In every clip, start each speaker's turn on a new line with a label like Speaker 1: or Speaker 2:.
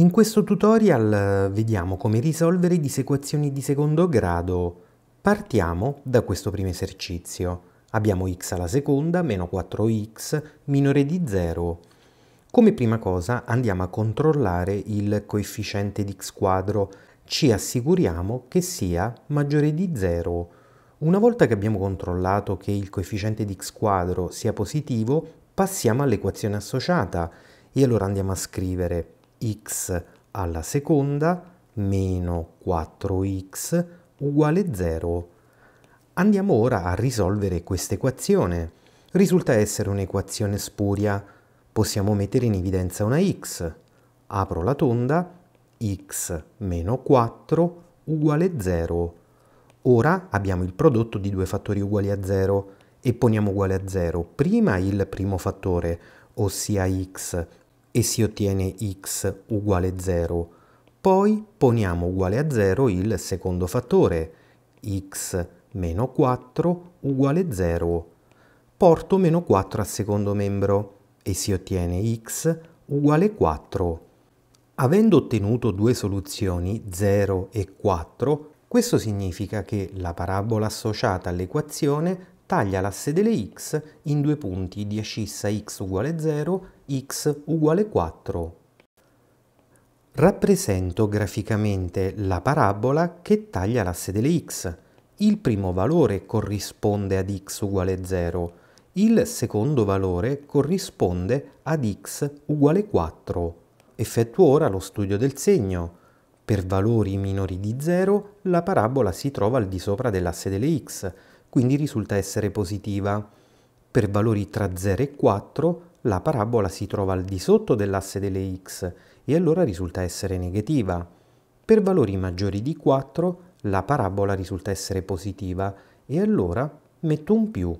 Speaker 1: In questo tutorial eh, vediamo come risolvere disequazioni di secondo grado. Partiamo da questo primo esercizio. Abbiamo x alla seconda meno 4x minore di 0. Come prima cosa andiamo a controllare il coefficiente di x quadro. Ci assicuriamo che sia maggiore di 0. Una volta che abbiamo controllato che il coefficiente di x quadro sia positivo, passiamo all'equazione associata e allora andiamo a scrivere x alla seconda meno 4x uguale 0. Andiamo ora a risolvere questa equazione. Risulta essere un'equazione spuria. Possiamo mettere in evidenza una x. Apro la tonda, x meno 4 uguale 0. Ora abbiamo il prodotto di due fattori uguali a 0 e poniamo uguale a 0 prima il primo fattore, ossia x, e si ottiene x uguale 0. Poi poniamo uguale a 0 il secondo fattore, x meno 4 uguale 0. Porto meno 4 al secondo membro e si ottiene x uguale 4. Avendo ottenuto due soluzioni 0 e 4, questo significa che la parabola associata all'equazione taglia l'asse delle x in due punti di ascissa x uguale 0, x uguale 4. Rappresento graficamente la parabola che taglia l'asse delle x. Il primo valore corrisponde ad x uguale 0, il secondo valore corrisponde ad x uguale 4. Effettuo ora lo studio del segno. Per valori minori di 0 la parabola si trova al di sopra dell'asse delle x, quindi risulta essere positiva. Per valori tra 0 e 4 la parabola si trova al di sotto dell'asse delle x e allora risulta essere negativa. Per valori maggiori di 4 la parabola risulta essere positiva e allora metto un più.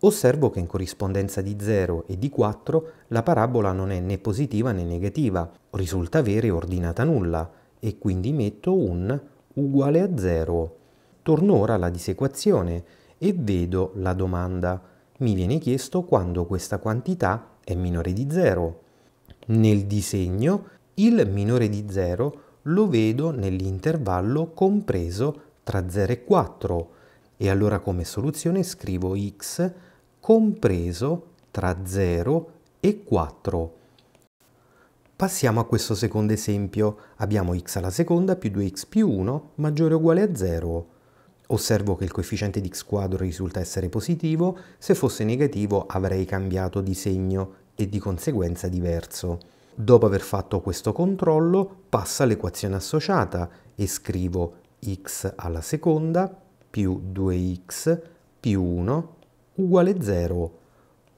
Speaker 1: Osservo che in corrispondenza di 0 e di 4 la parabola non è né positiva né negativa, risulta avere ordinata nulla e quindi metto un uguale a 0. Torno ora alla disequazione e vedo la domanda. Mi viene chiesto quando questa quantità è minore di 0. Nel disegno il minore di 0 lo vedo nell'intervallo compreso tra 0 e 4 e allora come soluzione scrivo x compreso tra 0 e 4. Passiamo a questo secondo esempio. Abbiamo x alla seconda più 2x più 1 maggiore o uguale a 0. Osservo che il coefficiente di x quadro risulta essere positivo, se fosse negativo avrei cambiato di segno e di conseguenza diverso. Dopo aver fatto questo controllo passa all'equazione associata e scrivo x alla seconda più 2x più 1 uguale 0.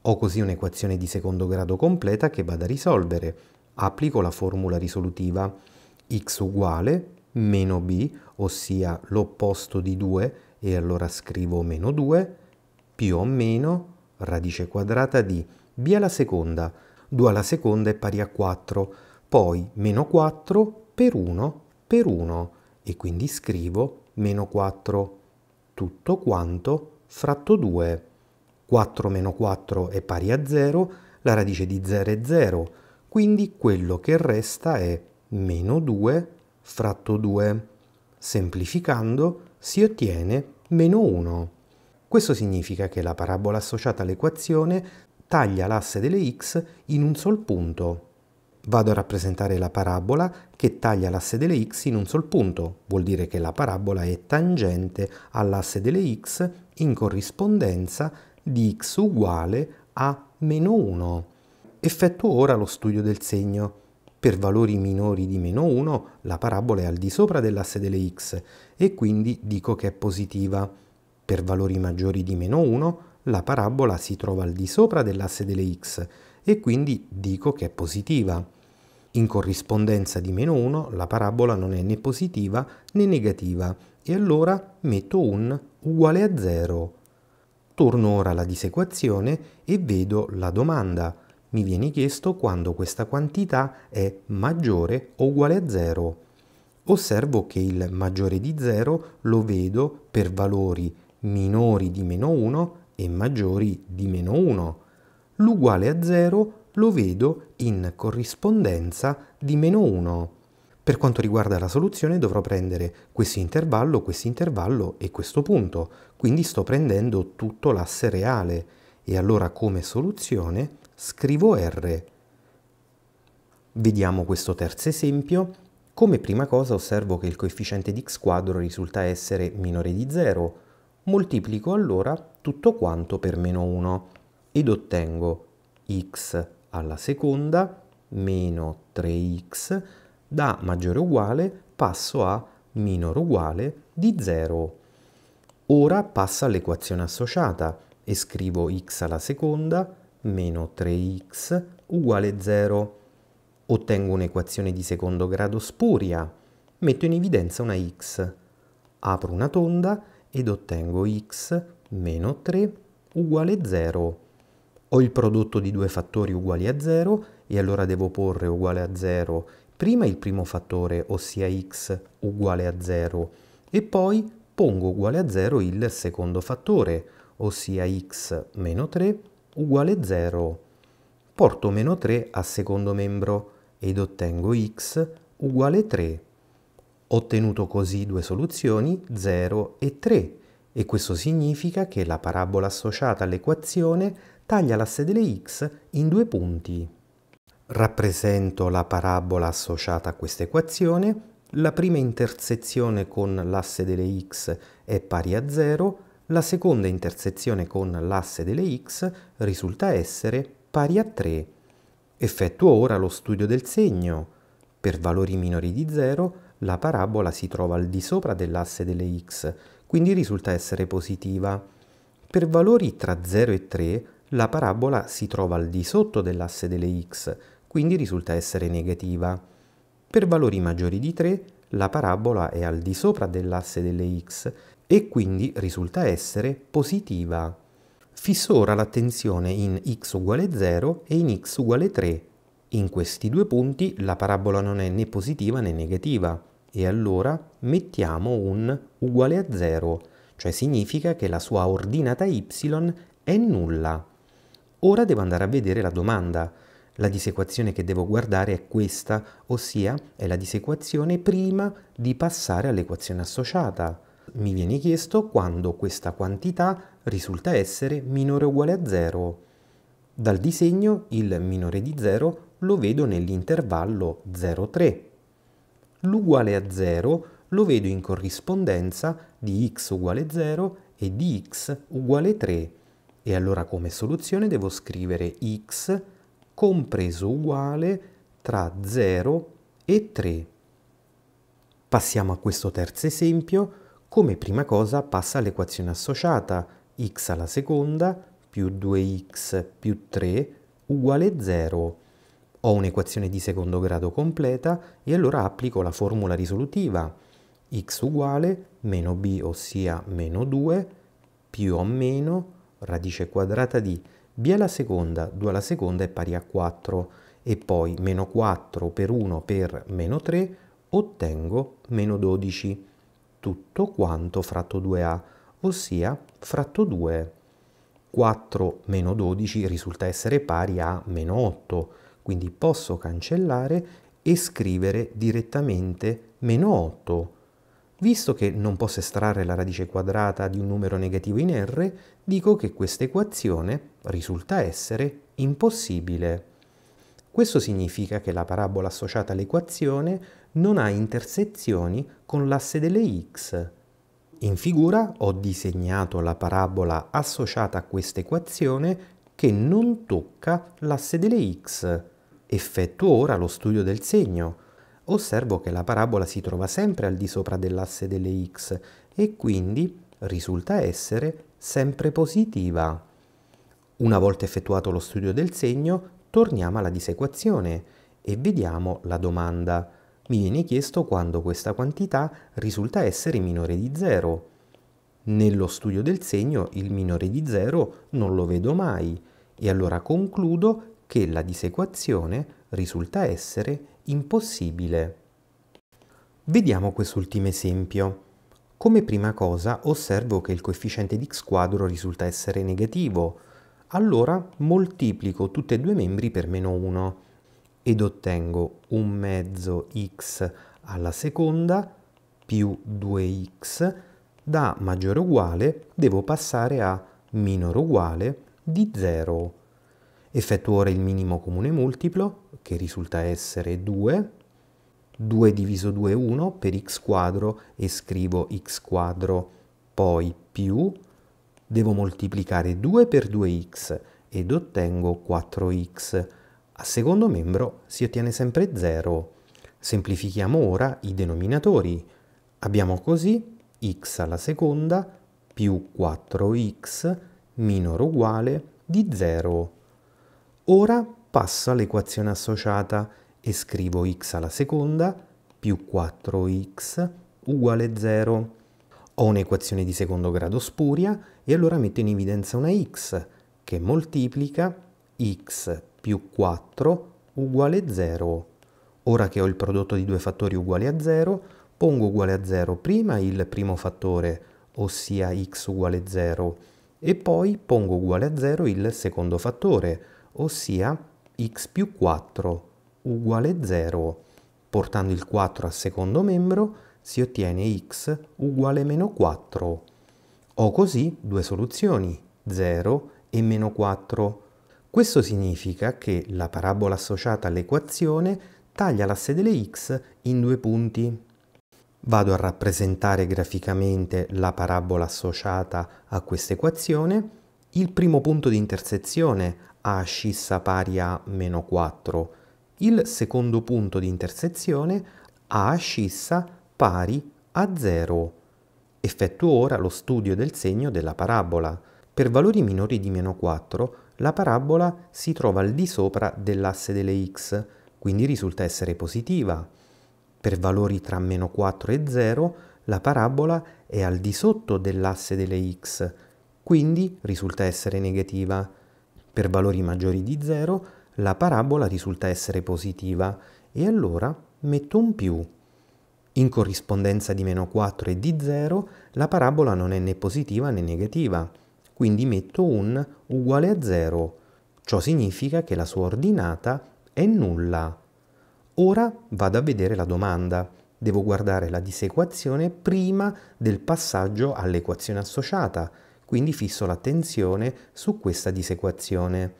Speaker 1: Ho così un'equazione di secondo grado completa che vado a risolvere. Applico la formula risolutiva x uguale meno b, ossia l'opposto di 2, e allora scrivo meno 2, più o meno radice quadrata di b alla seconda. 2 alla seconda è pari a 4, poi meno 4 per 1 per 1 e quindi scrivo meno 4 tutto quanto fratto 2. 4 meno 4 è pari a 0, la radice di 0 è 0, quindi quello che resta è meno 2 fratto 2. Semplificando si ottiene meno 1. Questo significa che la parabola associata all'equazione taglia l'asse delle x in un sol punto. Vado a rappresentare la parabola che taglia l'asse delle x in un sol punto, vuol dire che la parabola è tangente all'asse delle x in corrispondenza di x uguale a meno 1. Effetto ora lo studio del segno. Per valori minori di meno 1 la parabola è al di sopra dell'asse delle x e quindi dico che è positiva. Per valori maggiori di meno 1 la parabola si trova al di sopra dell'asse delle x e quindi dico che è positiva. In corrispondenza di meno 1 la parabola non è né positiva né negativa e allora metto un uguale a 0. Torno ora alla disequazione e vedo la domanda mi viene chiesto quando questa quantità è maggiore o uguale a 0. Osservo che il maggiore di 0 lo vedo per valori minori di meno 1 e maggiori di meno 1. L'uguale a 0 lo vedo in corrispondenza di meno 1. Per quanto riguarda la soluzione dovrò prendere questo intervallo, questo intervallo e questo punto, quindi sto prendendo tutto l'asse reale e allora come soluzione scrivo R. Vediamo questo terzo esempio. Come prima cosa osservo che il coefficiente di x quadro risulta essere minore di 0. Moltiplico allora tutto quanto per meno 1 ed ottengo x alla seconda meno 3x da maggiore o uguale passo a minore o uguale di 0. Ora passa all'equazione associata e scrivo x alla seconda meno 3x uguale 0. Ottengo un'equazione di secondo grado spuria, metto in evidenza una x, apro una tonda ed ottengo x meno 3 uguale 0. Ho il prodotto di due fattori uguali a 0 e allora devo porre uguale a 0 prima il primo fattore, ossia x uguale a 0, e poi pongo uguale a 0 il secondo fattore, ossia x meno 3 uguale 0, porto meno 3 al secondo membro ed ottengo x uguale 3. Ho ottenuto così due soluzioni 0 e 3 e questo significa che la parabola associata all'equazione taglia l'asse delle x in due punti. Rappresento la parabola associata a questa equazione, la prima intersezione con l'asse delle x è pari a 0, la seconda intersezione con l'asse delle x risulta essere pari a 3. Effettuo ora lo studio del segno. Per valori minori di 0 la parabola si trova al di sopra dell'asse delle x, quindi risulta essere positiva. Per valori tra 0 e 3 la parabola si trova al di sotto dell'asse delle x, quindi risulta essere negativa. Per valori maggiori di 3 la parabola è al di sopra dell'asse delle x e quindi risulta essere positiva. Fisso ora l'attenzione in x uguale 0 e in x uguale 3. In questi due punti la parabola non è né positiva né negativa e allora mettiamo un uguale a 0, cioè significa che la sua ordinata y è nulla. Ora devo andare a vedere la domanda, la disequazione che devo guardare è questa, ossia è la disequazione prima di passare all'equazione associata. Mi viene chiesto quando questa quantità risulta essere minore o uguale a 0. Dal disegno il minore di 0 lo vedo nell'intervallo 0,3. L'uguale a 0 lo vedo in corrispondenza di x uguale 0 e di x uguale 3. E allora come soluzione devo scrivere x compreso uguale tra 0 e 3. Passiamo a questo terzo esempio. Come prima cosa passa l'equazione associata x alla seconda più 2x più 3 uguale 0. Ho un'equazione di secondo grado completa e allora applico la formula risolutiva x uguale meno b ossia meno 2 più o meno radice quadrata di b alla seconda, 2 alla seconda è pari a 4 e poi meno 4 per 1 per meno 3 ottengo meno 12, tutto quanto fratto 2a, ossia fratto 2. 4 meno 12 risulta essere pari a meno 8, quindi posso cancellare e scrivere direttamente meno 8 Visto che non posso estrarre la radice quadrata di un numero negativo in R, dico che questa equazione risulta essere impossibile. Questo significa che la parabola associata all'equazione non ha intersezioni con l'asse delle x. In figura ho disegnato la parabola associata a questa equazione che non tocca l'asse delle x. Effettuo ora lo studio del segno osservo che la parabola si trova sempre al di sopra dell'asse delle x e quindi risulta essere sempre positiva. Una volta effettuato lo studio del segno, torniamo alla disequazione e vediamo la domanda. Mi viene chiesto quando questa quantità risulta essere minore di 0. Nello studio del segno il minore di 0 non lo vedo mai e allora concludo che la disequazione risulta essere impossibile. Vediamo quest'ultimo esempio. Come prima cosa osservo che il coefficiente di x quadro risulta essere negativo, allora moltiplico tutti e due i membri per meno 1 ed ottengo un mezzo x alla seconda più 2x da maggiore o uguale devo passare a minore o uguale di 0 Effettuo ora il minimo comune multiplo, che risulta essere 2, 2 diviso 2 è 1 per x quadro e scrivo x quadro poi più, devo moltiplicare 2 per 2x ed ottengo 4x. A secondo membro si ottiene sempre 0. Semplifichiamo ora i denominatori. Abbiamo così x alla seconda più 4x minore o uguale di 0. Ora passo all'equazione associata e scrivo x alla seconda più 4x uguale 0. Ho un'equazione di secondo grado spuria e allora metto in evidenza una x che moltiplica x più 4 uguale 0. Ora che ho il prodotto di due fattori uguali a 0, pongo uguale a 0 prima il primo fattore, ossia x uguale 0, e poi pongo uguale a 0 il secondo fattore, ossia x più 4 uguale 0. Portando il 4 al secondo membro si ottiene x uguale meno 4. Ho così due soluzioni, 0 e meno 4. Questo significa che la parabola associata all'equazione taglia l'asse delle x in due punti. Vado a rappresentare graficamente la parabola associata a questa equazione. Il primo punto di intersezione a ascissa pari a meno 4, il secondo punto di intersezione a ascissa pari a 0. Effettuo ora lo studio del segno della parabola. Per valori minori di meno 4, la parabola si trova al di sopra dell'asse delle x, quindi risulta essere positiva. Per valori tra meno 4 e 0, la parabola è al di sotto dell'asse delle x, quindi risulta essere negativa. Per valori maggiori di 0 la parabola risulta essere positiva e allora metto un più. In corrispondenza di meno 4 e di 0 la parabola non è né positiva né negativa, quindi metto un uguale a 0. Ciò significa che la sua ordinata è nulla. Ora vado a vedere la domanda. Devo guardare la disequazione prima del passaggio all'equazione associata, quindi fisso l'attenzione su questa disequazione.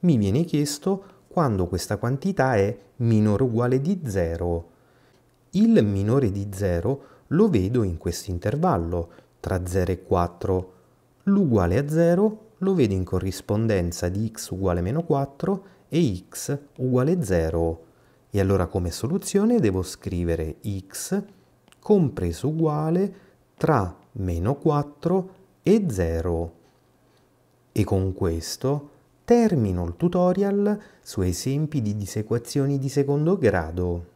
Speaker 1: Mi viene chiesto quando questa quantità è minore o uguale di 0. Il minore di 0 lo vedo in questo intervallo, tra 0 e 4. L'uguale a 0 lo vedo in corrispondenza di x uguale meno 4 e x uguale 0. E allora come soluzione devo scrivere x compreso uguale tra meno 4 e e 0. E con questo termino il tutorial su esempi di disequazioni di secondo grado.